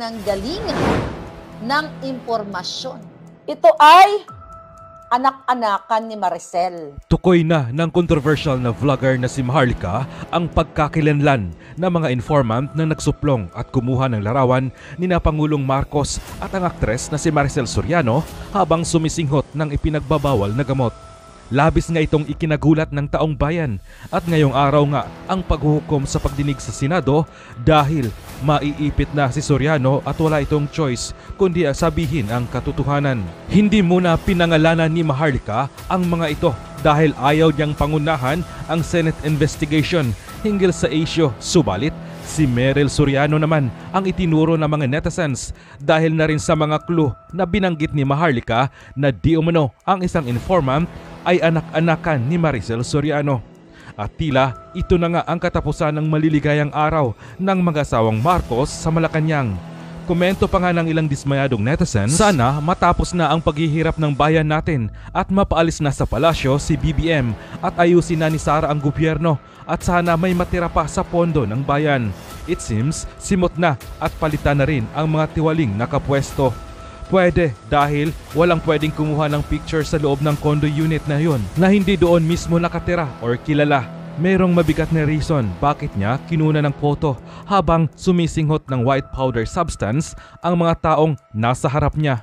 pinanggalingan ng impormasyon. Ito ay anak-anakan ni Maricel. Tukoy na ng controversial na vlogger na si Maharlika ang pagkakilanlan ng mga informant na nagsuplong at kumuha ng larawan ni na Pangulong Marcos at ang aktres na si Maricel Soriano habang sumisinghot ng ipinagbabawal na gamot. Labis nga itong ikinagulat ng taong bayan at ngayong araw nga ang paghuhukom sa pagdinig sa Senado dahil maiipit na si Soriano at wala itong choice kundi sabihin ang katotohanan. Hindi muna pinangalanan ni Maharlika ang mga ito dahil ayaw niyang pangunahan ang Senate investigation hinggil sa isyo subalit Si Merel Soriano naman ang itinuro ng mga netizens dahil na rin sa mga clue na binanggit ni Maharlika na di umano ang isang informant ay anak-anakan ni Maricel Soriano. At tila ito na nga ang katapusan ng maliligayang araw ng mag-asawang Marcos sa Malacanang. Komento pa nga ng ilang dismayadong netizens, sana matapos na ang paghihirap ng bayan natin at mapaalis na sa palasyo si BBM at ayusin na ni Sara ang gobyerno at sana may matira pa sa pondo ng bayan. It seems simot na at palitan na rin ang mga tiwaling nakapwesto. Pwede dahil walang pwedeng kumuha ng picture sa loob ng condo unit na yon na hindi doon mismo nakatira or kilala. Merong mabigat na reason bakit niya kinuna ng photo habang sumisinghot ng white powder substance ang mga taong nasa harap niya.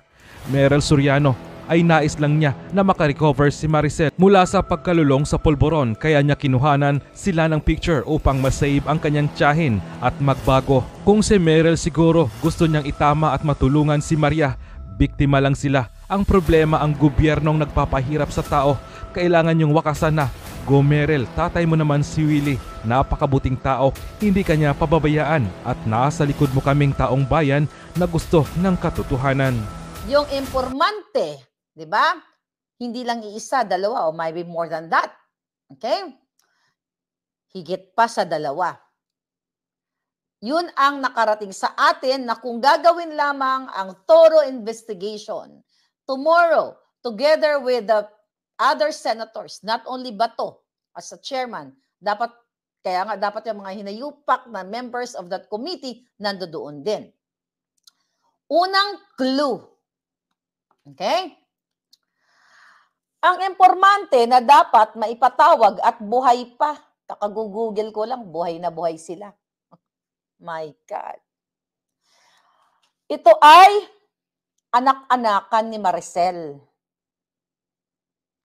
Meryl Suryano ay nais lang niya na makarecover si Maricel mula sa pagkalulong sa polboron kaya niya kinuhanan sila ng picture upang masave ang kanyang tiyahin at magbago. Kung si Meryl siguro gusto niyang itama at matulungan si Maria Biktima lang sila. Ang problema ang gobyernong nagpapahirap sa tao. Kailangan yung wakasan na. Go tatay mo naman si Willie. Napakabuting tao, hindi kanya pababayaan at nasa likod mo kaming taong bayan na gusto ng katotohanan. Yung informante, di ba? Hindi lang iisa, dalawa o maybe more than that. Okay? Higit pa sa dalawa. Yun ang nakarating sa atin na kung gagawin lamang ang thorough investigation tomorrow together with the other senators, not only Bato as a chairman, dapat kaya nga dapat yung mga hinayupak na members of that committee nandoon din. Unang clue. Okay? Ang impormante na dapat maipatawag at buhay pa. Kakagugugil ko lang, buhay na buhay sila my God. Ito ay anak-anakan ni Maricel.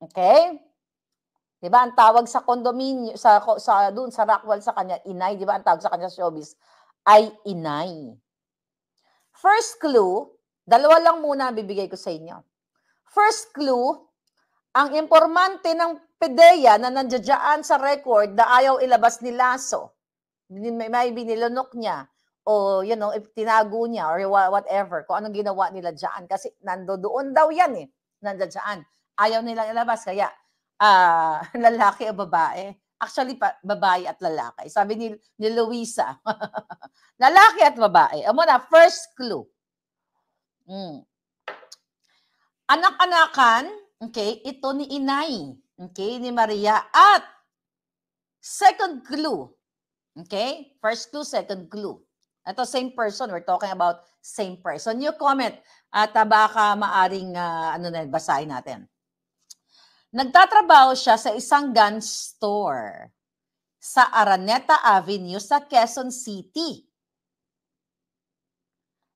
Okay? 'Di ba ang tawag sa condominium sa sa doon sa Rockwell sa kanya inay, 'di ba ang tawag sa kanya showbiz ay inay. First clue, dalawa lang muna ang bibigay ko sa inyo. First clue, ang impormante ng PDEA na nandiyadyaan sa record na ayaw ilabas ni Lasso maybe nilunok niya o you know, if tinago niya or whatever, kung anong ginawa nila dyan. Kasi nando doon daw yan eh. Nando dyan. Ayaw nilang ilabas. Kaya uh, lalaki o babae. Actually, pa, babae at lalaki. Sabi ni, ni Luisa, lalaki at babae. Amo na, first clue. Mm. Anak-anakan, okay, ito ni Inay, okay, ni Maria. At second clue, Okay? First clue, second clue. Ito, same person. We're talking about same person. You comment at ah, baka maaring uh, ano na, basahin natin. Nagtatrabaho siya sa isang gun store sa Araneta Avenue sa Quezon City.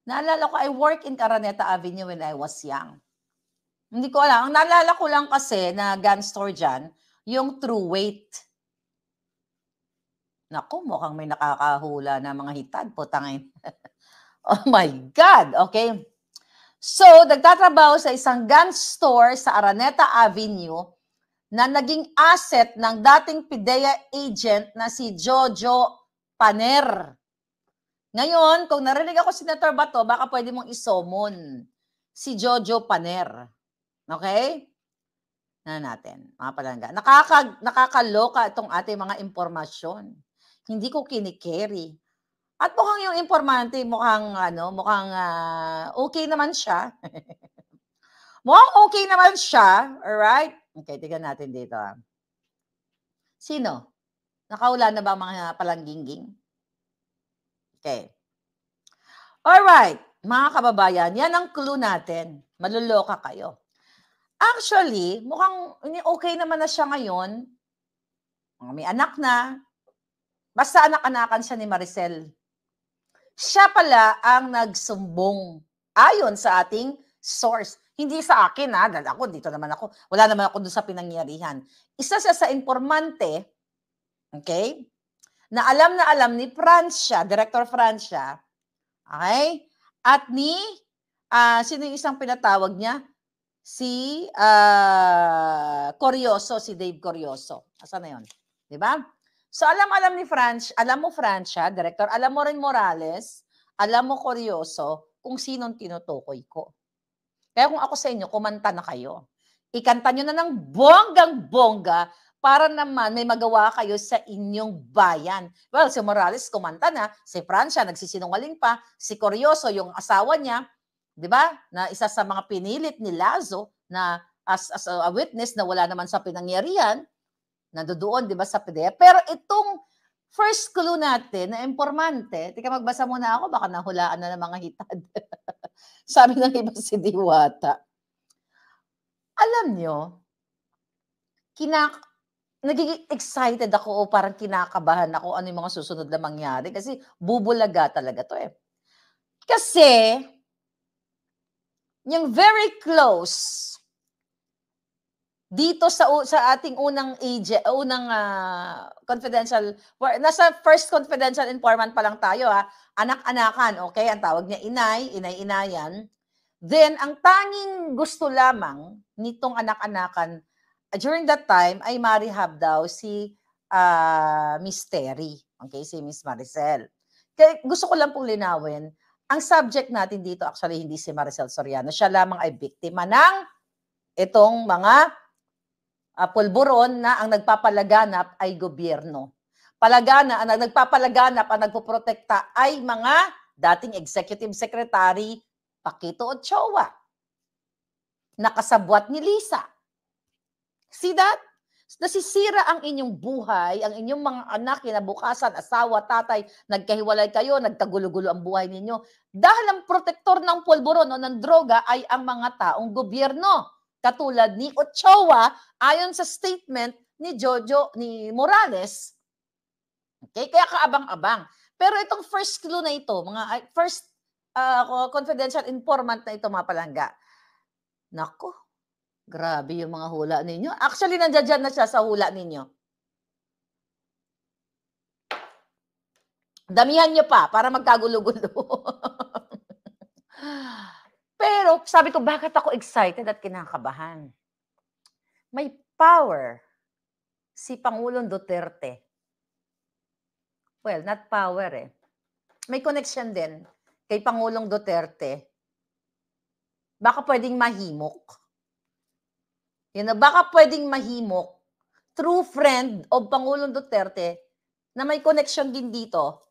Naalala ko, I work in Araneta Avenue when I was young. Hindi ko alam. Ang naalala ko lang kasi na gun store dyan, yung True Weight. Naku, mukhang may nakakahula na mga hitad po, tangin. oh my God! Okay. So, nagtatrabaho sa isang gun store sa Araneta Avenue na naging asset ng dating PIDEA agent na si Jojo Paner. Ngayon, kung narinig ako, si Senator Bato, baka pwede mong isomon si Jojo Paner. Okay? na natin, mga palangga. Nakaka, nakakaloka itong ating mga impormasyon. Hindi ko kinikerry. At mukhang yung informante, mukhang ano, mukhang uh, okay naman siya. mukhang okay naman siya, alright? Okay, tignan natin dito. Ah. Sino? Nakaulan na ba mga palangginging? Okay. Alright, mga kababayan, yan ang clue natin. Maluloka kayo. Actually, mukhang okay naman na siya ngayon. May anak na, Basta anak-anakan siya ni Maricel. Siya pala ang nagsumbong ayon sa ating source. Hindi sa akin ha, dahil ako dito naman ako. Wala naman ako doon sa pinangyarihan. Isa siya sa informante, okay, na alam na alam ni Francia, Director Francia, okay, at ni, uh, sino yung isang pinatawag niya? Si uh, Corioso, si Dave Corioso. Asan na yun? Di ba? So alam-alam ni Franch, alam mo Francia, Director, alam mo rin Morales, alam mo Corioso, kung sinong tinutukoy ko. Kaya kung ako sa inyo, kumanta na kayo. Ikanta nyo na ng bonggang-bongga para naman may magawa kayo sa inyong bayan. Well, si Morales kumanta na, si Francia nagsisinungaling pa, si Corioso, yung asawa niya, di ba, na isa sa mga pinilit ni Lazo na as, as a witness na wala naman sa pinangyarihan, nandoon, di ba, sa PDF. Pero itong first clue natin na informante, tika magbasa muna ako, baka nahulaan na ng mga hitad. Sabi ng iba si Diwata. Alam nyo, kinak nagiging excited ako o parang kinakabahan ako ano yung mga susunod na mangyari kasi bubulaga talaga to eh. Kasi, yung very close dito sa sa ating unang age, uh, unang uh, confidential nasa first confidential informant pa lang tayo ha. Ah. Anak-anakan, okay? Ang tawag niya inay, inay-inayan. Then ang tanging gusto lamang nitong anak-anakan uh, during that time ay marihab daw si uh, Miss Terry, okay? Si Miss Maricel. Kaya gusto ko lang pong linawin, ang subject natin dito actually hindi si Maricel Soriano, siya lamang ay biktima ng itong mga uh, pulburon na ang nagpapalaganap ay gobyerno. Palagana, ang nagpapalaganap, ang nagpoprotekta ay mga dating Executive Secretary Pakito Ochoa. Nakasabwat ni Lisa. See that? Nasisira ang inyong buhay, ang inyong mga anak, kinabukasan, asawa, tatay, nagkahiwalay kayo, nagkagulo-gulo ang buhay ninyo. Dahil ang protektor ng pulburon o ng droga ay ang mga taong gobyerno katulad ni Ochoa ayon sa statement ni Jojo ni Morales. Okay, kaya kaabang-abang. Pero itong first clue na ito, mga first uh, confidential informant na ito mga palangga. Nako, grabe yung mga hula ninyo. Actually, nandiyan na siya sa hula ninyo. Damihan niyo pa para magkagulo-gulo. Pero sabi ko, bakit ako excited at kinakabahan? May power si Pangulong Duterte. Well, not power eh. May connection din kay Pangulong Duterte. Baka pwedeng mahimok. Yun na, baka pwedeng mahimok true friend of Pangulong Duterte na may connection din dito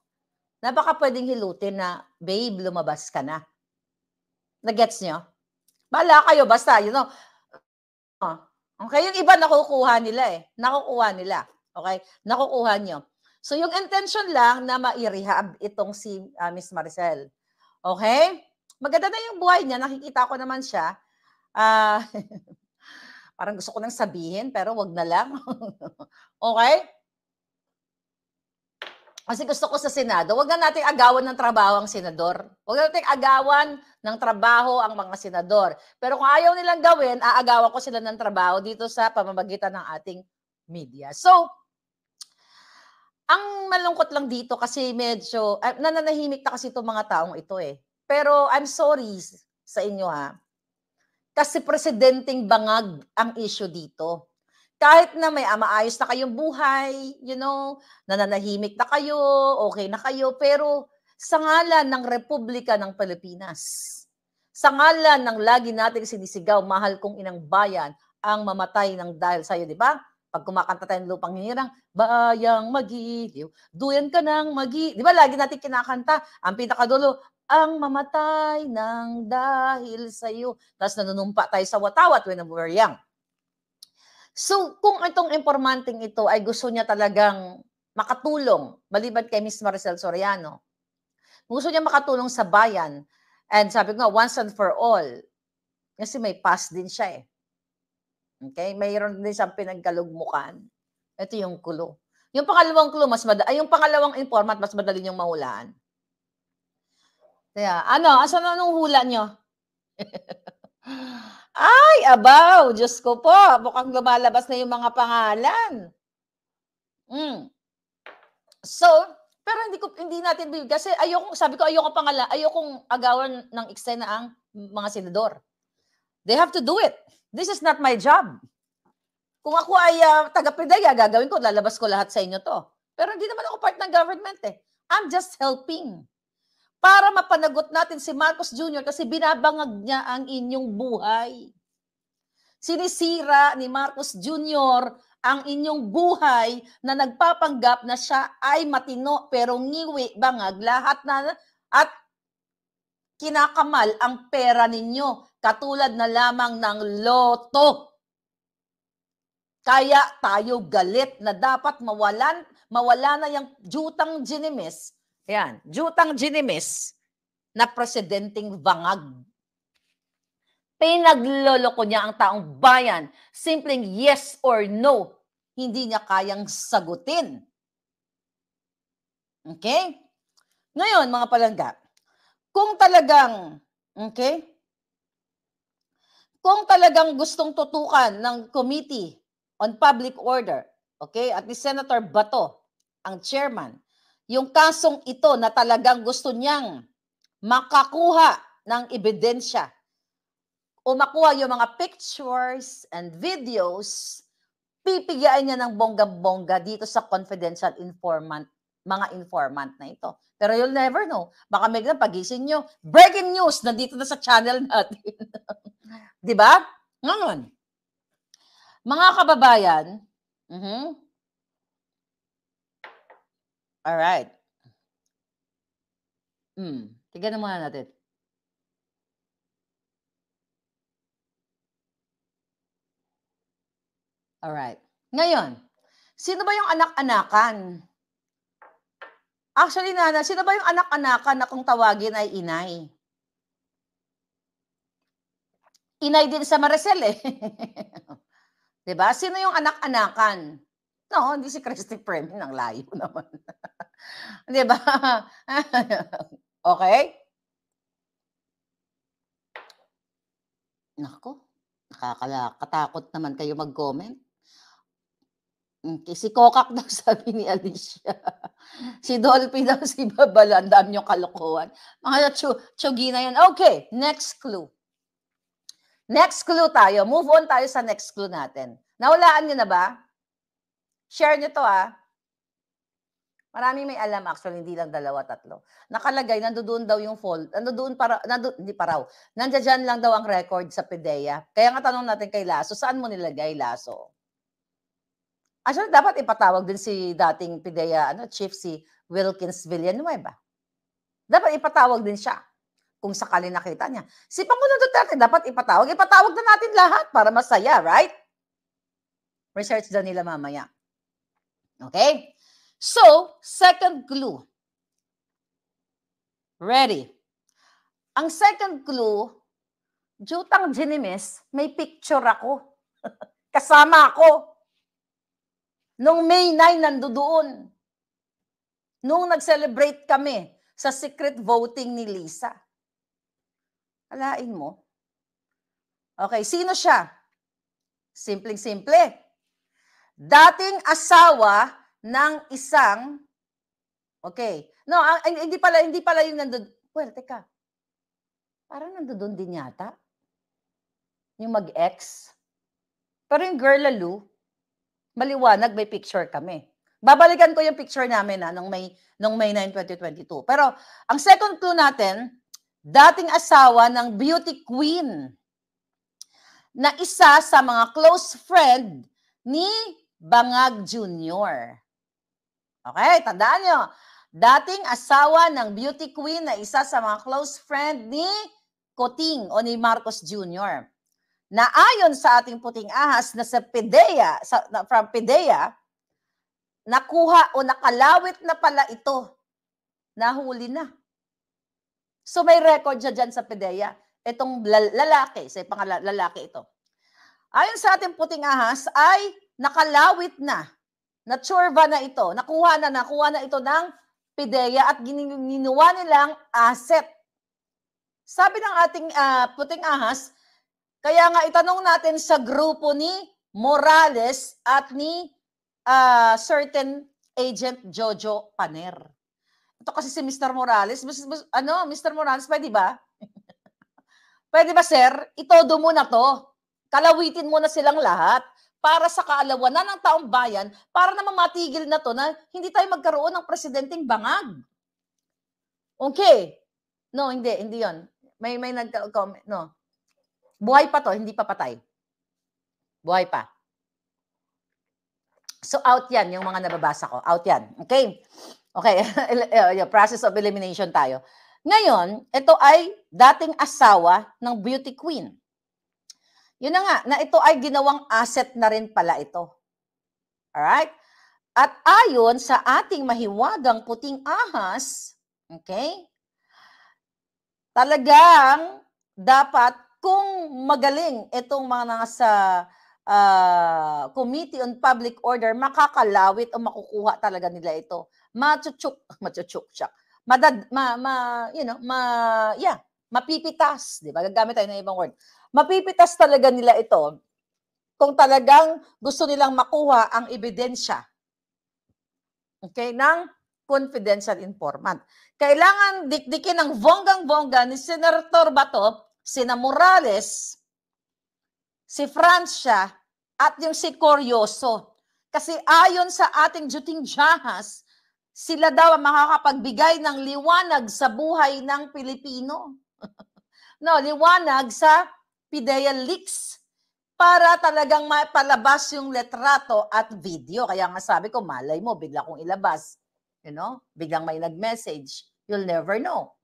na baka pwedeng hilutin na, babe, lumabas ka na. Nagets nyo? Bala kayo, basta, you know. Oh, okay, yung iba nakukuha nila eh. Nakukuha nila. Okay? Nakukuha nyo. So yung intention lang na ma-rehab itong si uh, Miss Maricel. Okay? Maganda na yung buhay niya, nakikita ko naman siya. Uh, parang gusto ko nang sabihin pero wag na lang. okay? Kasi gusto ko sa Senado, huwag na natin agawan ng trabaho ang senador. Huwag na natin agawan ng trabaho ang mga senador. Pero kung ayaw nilang gawin, aagawan ko sila ng trabaho dito sa pamamagitan ng ating media. So, ang malungkot lang dito kasi medyo, ah, nananahimik na kasi itong mga taong ito eh. Pero I'm sorry sa inyo ha. Kasi presidenting bangag ang issue dito kahit na may ah, maayos na kayong buhay, you know, nananahimik na kayo, okay na kayo, pero sa ngalan ng Republika ng Pilipinas, sa ngalan ng lagi nating sinisigaw, mahal kong inang bayan, ang mamatay ng dahil sa'yo, di ba? Pag kumakanta tayo ng lupang hinirang, bayang magiliw, duyan ka ng magi... Di ba lagi natin kinakanta, ang pinakadulo, ang mamatay ng dahil sa'yo. Tapos nanunumpa tayo sa watawat when we're young. So, kung itong informanting ito ay gusto niya talagang makatulong, maliban kay Ms. Maricel Soriano, gusto niya makatulong sa bayan, and sabi ko nga, once and for all, kasi may pass din siya eh. Okay? Mayroon din siyang pinagkalugmukan. Ito yung kulo. Yung pangalawang clue, mas madali, ay, yung pangalawang informant, mas madali niyong mahulaan. Kaya, ano, asan na nung hula nyo? Ay, abaw! Diyos ko po, mukhang lumalabas na yung mga pangalan. Mm. So, pero hindi ko hindi natin kasi ayoko sabi ko ayoko pangala ayoko agawan ng eksena ang mga senador. They have to do it. This is not my job. Kung ako ay uh, ah, taga-pedaya, gagawin ko, lalabas ko lahat sa inyo to. Pero hindi naman ako part ng government eh. I'm just helping para mapanagot natin si Marcos Jr. kasi binabangag niya ang inyong buhay. Sinisira ni Marcos Jr. ang inyong buhay na nagpapanggap na siya ay matino pero ngiwi, bangag, lahat na at kinakamal ang pera ninyo katulad na lamang ng loto. Kaya tayo galit na dapat mawalan, mawala na yung jutang ginimis Ayan, Jutang Ginimis na presidenteng vangag. Pinagloloko niya ang taong bayan. Simpleng yes or no, hindi niya kayang sagutin. Okay? Ngayon, mga palangga, kung talagang, okay, kung talagang gustong tutukan ng Committee on Public Order, okay, at ni Senator Bato, ang chairman, yung kasong ito na talagang gusto niyang makakuha ng ebidensya o makuha yung mga pictures and videos, pipigain niya ng bongga-bongga dito sa confidential informant, mga informant na ito. Pero you'll never know. Baka may pagising nyo, breaking news, nandito na sa channel natin. Di ba? Ngayon, mga kababayan, mm-hmm, All right. Mm. tignan na muna natin. right. Ngayon, sino ba yung anak-anakan? Actually, Nana, sino ba yung anak-anakan na kung tawagin ay inay? Inay din sa Maricel eh. 'Di ba? Sino yung anak-anakan? No, hindi si Christy Premin. Ang layo naman. Di ba? okay? Nako, nakakatakot naman kayo mag-comment. Hmm, si Kokak daw sabi ni Alicia. si Dolphy daw si Babala. Ang dami niyong kalokohan. Mga tsugi na yan. Okay, next clue. Next clue tayo. Move on tayo sa next clue natin. Naulaan niyo na ba? Share nyo to ah. Marami may alam actually, hindi lang dalawa, tatlo. Nakalagay, nandoon daw yung fault. Nandoon para, nando, hindi paraw. Nandiyan lang daw ang record sa PDEA. Kaya nga tanong natin kay Laso, saan mo nilagay Laso? Actually, dapat ipatawag din si dating PDEA ano, chief si Wilkins Villanueva. Dapat ipatawag din siya kung sakali nakita niya. Si Pangulong Duterte, dapat ipatawag. Ipatawag na natin lahat para masaya, right? Research daw nila mamaya. Okay? So, second clue. Ready. Ang second clue, jutang ginimis, may picture ako. Kasama ako. Nung May 9, nandoon. Nung nag-celebrate kami sa secret voting ni Lisa. Alain mo. Okay, sino siya? Simpleng-simple dating asawa ng isang Okay. No, ang, hindi pala hindi pala yung nandoon. Well, teka. Parang nandoon din yata yung mag-ex. Pero yung girl lalo, maliwanag may picture kami. Babalikan ko yung picture namin na ah, nung May nung May 9, 2022. Pero ang second clue natin, dating asawa ng beauty queen na isa sa mga close friend ni Bangag Jr. Okay, tandaan nyo. Dating asawa ng beauty queen na isa sa mga close friend ni Koting o ni Marcos Jr. Na ayon sa ating puting ahas na sa PIDEA, sa, na, from PIDEA, nakuha o nakalawit na pala ito. Nahuli na. So may record siya dyan sa PIDEA. Itong lalaki, sa lalaki ito. Ayon sa ating puting ahas ay nakalawit na, na natsurva na ito, nakuha na, nakuha na ito ng pideya at ginawa nilang asset. Sabi ng ating uh, puting ahas, kaya nga itanong natin sa grupo ni Morales at ni uh, certain agent Jojo Paner. Ito kasi si Mr. Morales. Mas, mas, ano, Mr. Morales, pwede ba? pwede ba, sir? Itodo mo na to. Kalawitin mo na silang lahat para sa kaalawanan ng taong bayan para na mamatigil na to na hindi tayo magkaroon ng presidenteng bangag. Okay. No, hindi, hindi 'yon. May may nag-comment, no. Buhay pa to, hindi pa patay. Buhay pa. So out 'yan yung mga nababasa ko. Out 'yan. Okay. Okay, eh, process of elimination tayo. Ngayon, ito ay dating asawa ng beauty queen. Yun na nga, na ito ay ginawang asset na rin pala ito. Alright? At ayon sa ating mahiwagang puting ahas, okay, talagang dapat kung magaling itong mga nasa uh, Committee on Public Order, makakalawit o makukuha talaga nila ito. Machuchuk, machuchuk siya. Madad, ma, ma, you know, ma, yeah, mapipitas, di ba? Gagamit tayo ng ibang word mapipitas talaga nila ito kung talagang gusto nilang makuha ang ebidensya okay, ng confidential informant. Kailangan dikdikin ng bonggang-bongga ni Senator Bato, sina Morales, si Francia, at yung si Corioso. Kasi ayon sa ating Juting Jahas, sila daw ang makakapagbigay ng liwanag sa buhay ng Pilipino. no, liwanag sa Pidea Leaks para talagang mapalabas yung letrato at video. Kaya nga sabi ko, malay mo, bigla kong ilabas. You know? Biglang may nag-message. You'll never know.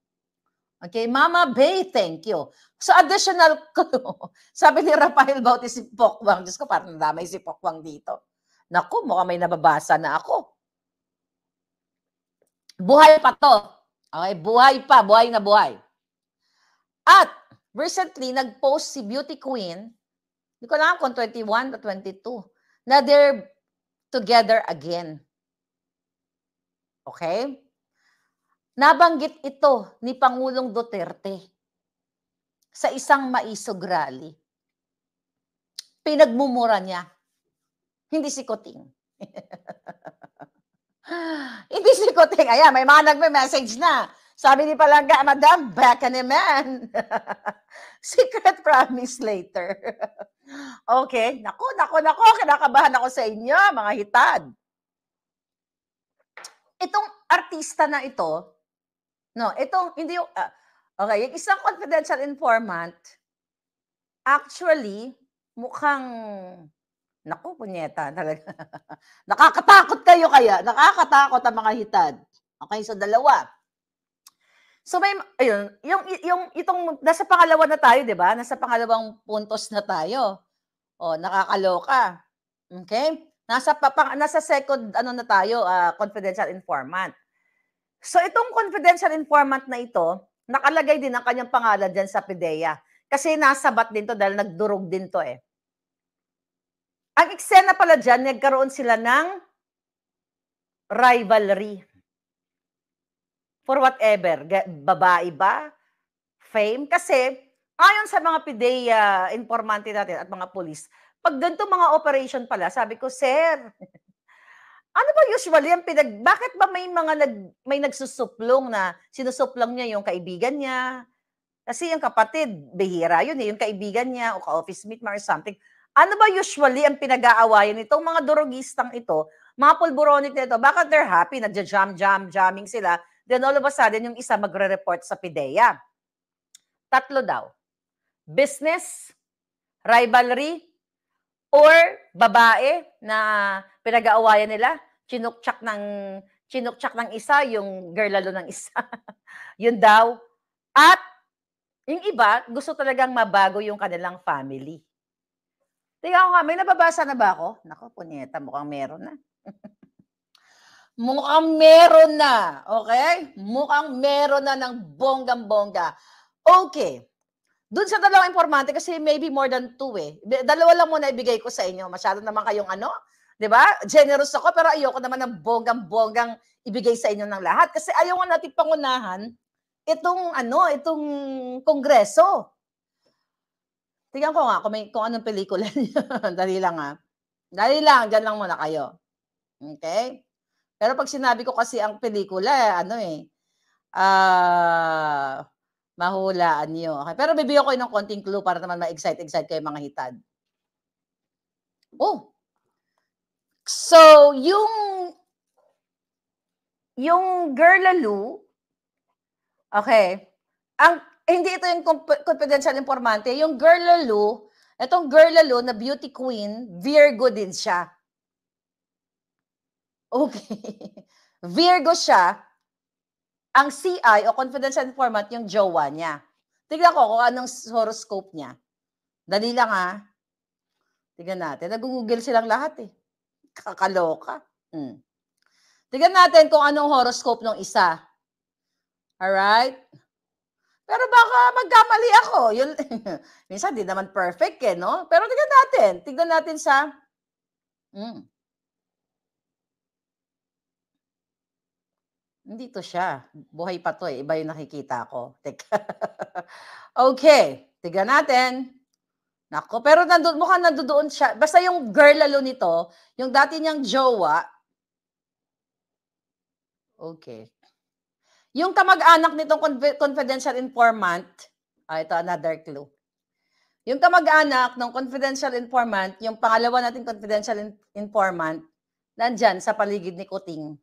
Okay, Mama Bay, thank you. So additional clue, sabi ni Rafael Bautista si Pokwang, Diyos ko, parang nadamay si Pokwang dito. Naku, mukhang may nababasa na ako. Buhay pa to. Okay, buhay pa, buhay na buhay. At recently, nag-post si Beauty Queen, hindi ko alam kung 21 o 22, na they're together again. Okay? Nabanggit ito ni Pangulong Duterte sa isang maisog rally. Pinagmumura niya. Hindi si Koting. Hindi si Koting. Ayan, may mga nagme-message na. Sabi ni Palangga, Madam, back an man. Secret promise later. okay, nako, nako, nako, kinakabahan ako sa inyo, mga hitad. Itong artista na ito, no, itong, hindi yung, uh, okay, yung isang confidential informant, actually, mukhang, nako, punyeta, talaga. Nakakatakot kayo kaya, nakakatakot ang mga hitad. Okay, so dalawa So may ayun, yung yung itong nasa pangalawa na tayo, 'di ba? Nasa pangalawang puntos na tayo. Oh, nakakaloka. Okay? Nasa papang, nasa second ano na tayo, uh, confidential informant. So itong confidential informant na ito, nakalagay din ang kanyang pangalan diyan sa PDEA. Kasi nasa bat din to dahil nagdurog din to eh. Ang eksena pala diyan, nagkaroon sila ng rivalry for whatever, babae ba, fame. Kasi ayon sa mga PIDEA uh, informante natin at mga polis, pag ganito mga operation pala, sabi ko, sir, ano ba usually ang pinag... Bakit ba may mga nag, may nagsusuplong na sinusuplong niya yung kaibigan niya? Kasi yung kapatid, bihira yun eh, yung kaibigan niya o ka-office mate or something. Ano ba usually ang pinag-aawayan nitong mga durugistang ito, mga pulburonic nito, bakit they're happy, nagja-jam, jam, jamming sila, Then all of a sudden, yung isa magre-report sa PIDEA. Tatlo daw. Business, rivalry, or babae na pinag-aawayan nila, chinukchak ng chinukchak ng isa, yung girl lalo ng isa. yun daw. At yung iba, gusto talagang mabago yung kanilang family. Tingnan ko nga, may nababasa na ba ako? Nako, punyeta, mukhang meron na. Mukhang meron na, okay? Mukhang meron na ng bonggang-bongga. Okay. Doon sa dalawang informante, kasi maybe more than two eh. Dalawa lang muna ibigay ko sa inyo. Masyado naman kayong ano, 'di ba? Generous ako pero ayoko naman ng bonggang-bonggang ibigay sa inyo ng lahat kasi ayaw nga natin pangunahan itong ano, itong kongreso. Tingnan ko nga kung, may, kung anong pelikula niya. Dali lang ha. Dali lang, diyan lang muna kayo. Okay? Pero pag sinabi ko kasi ang pelikula, ano eh, ah, uh, mahulaan niyo. Okay. Pero bibigyan ko kayo ng konting clue para naman ma-excite-excite kayo mga hitad. Oh. So, yung yung Gerlalu, okay, ang hindi ito yung confidential informante, eh. yung Gerlalu, itong Gerlalu na beauty queen, very good din siya. Okay. Virgo siya. Ang CI o confidential informant yung jowa niya. Tignan ko kung anong horoscope niya. Dali lang ha. Tignan natin. Nag-google silang lahat eh. Kakaloka. Hmm. Tignan natin kung anong horoscope ng isa. Alright? Pero baka magkamali ako. Yun, minsan di naman perfect eh, no? Pero tignan natin. Tignan natin sa... Mm. Hindi to siya. Buhay pa to eh. Iba yung nakikita ko. Teka. okay. Tiga natin. Nako, pero nandun, mukhang nandoon siya. Basta yung girl lalo nito, yung dati niyang jowa. Okay. Yung kamag-anak nitong confidential informant, ah, ito another clue. Yung kamag-anak ng confidential informant, yung pangalawa nating confidential informant, nandyan sa paligid ni Kuting.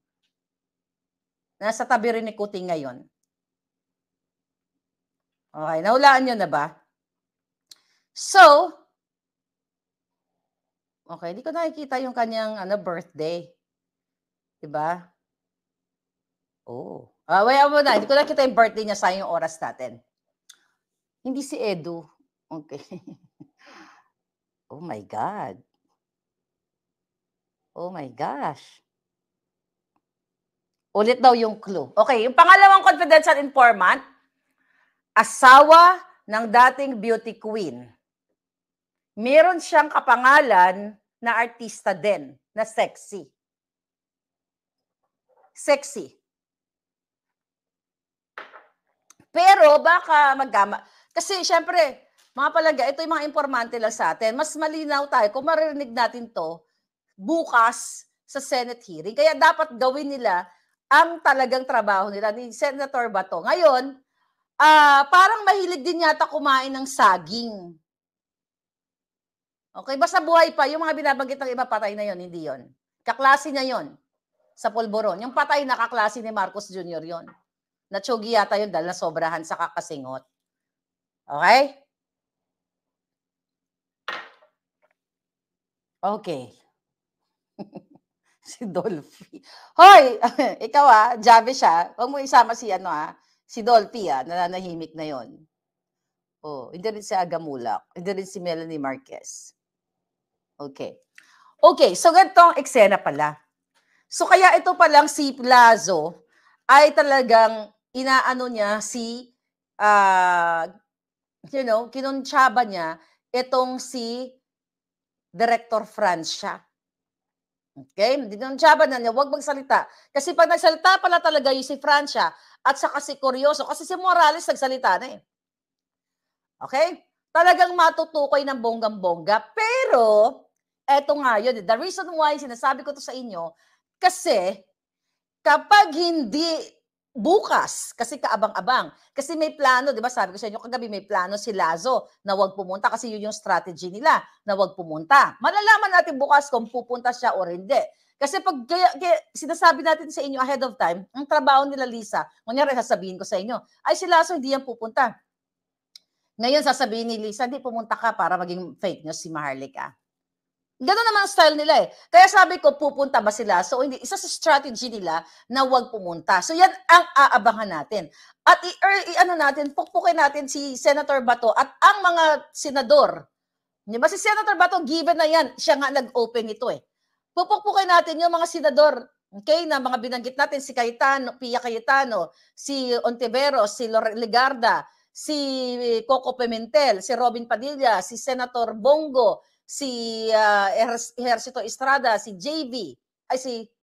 Nasa tabi rin ni Kuting ngayon. Okay, nahulaan nyo na ba? So, okay, hindi ko nakikita yung kanyang ano, birthday. Diba? Oh. Ah, wait, wait, na. Hindi ko nakita yung birthday niya sa yung oras natin. Hindi si Edu. Okay. oh my God. Oh my gosh. Ulit daw yung clue. Okay, yung pangalawang confidential informant, asawa ng dating beauty queen. Meron siyang kapangalan na artista din, na sexy. Sexy. Pero baka magkama. Kasi syempre, mga palaga, ito yung mga informante lang sa atin. Mas malinaw tayo kung maririnig natin to bukas sa Senate hearing. Kaya dapat gawin nila ang talagang trabaho nila ni Senator Bato. Ngayon, uh, parang mahilig din yata kumain ng saging. Okay, basta buhay pa. Yung mga binabanggit ng iba, patay na yon hindi yon Kaklase niya yon sa Polboron. Yung patay na kaklase ni Marcos Jr. yon Natsugi yata yun dahil nasobrahan sa kakasingot. Okay? Okay. si Dolphy. Hoy! Ikaw ah, Javi siya. Ah, huwag mo isama si ano ah, si Dolphy ah, nananahimik na yon. Oh, hindi rin si Agamulak. Hindi rin si Melanie Marquez. Okay. Okay, so ganitong eksena pala. So kaya ito palang si Plazo ay talagang inaano niya si, uh, you know, kinuntsaba niya itong si Director Francia Okay? Dinansyaba na niya, huwag magsalita. Kasi pag nagsalita pala talaga yung si Francia at saka si Curioso, kasi si Morales nagsalita na eh. Okay? Talagang matutukoy ng bonggang-bongga. Pero, eto nga yun. Eh. The reason why sinasabi ko to sa inyo, kasi kapag hindi bukas kasi kaabang-abang. Kasi may plano, 'di ba? Sabi ko sa inyo kagabi may plano si Lazo na wag pumunta kasi yun yung strategy nila na wag pumunta. Malalaman natin bukas kung pupunta siya o hindi. Kasi pag kaya, kaya, sinasabi natin sa inyo ahead of time, ang trabaho nila Lisa, kunyari sasabihin ko sa inyo, ay si Lazo hindi yan pupunta. Ngayon sasabihin ni Lisa, di pumunta ka para maging fake news si Maharlika. Ganun naman ang style nila eh. Kaya sabi ko, pupunta ba sila? So, hindi, isa sa strategy nila na huwag pumunta. So, yan ang aabangan natin. At i, er, i ano natin, pukpukin natin si Senator Bato at ang mga senador. Di ba? Si Senator Bato, given na yan, siya nga nag-open ito eh. Pupukpukin natin yung mga senador Okay, na mga binanggit natin si Cayetano, Pia Cayetano, si Ontivero, si Lore Ligarda, si Coco Pimentel, si Robin Padilla, si Senator Bongo, si uh, Ejercito Estrada, si JB, ay si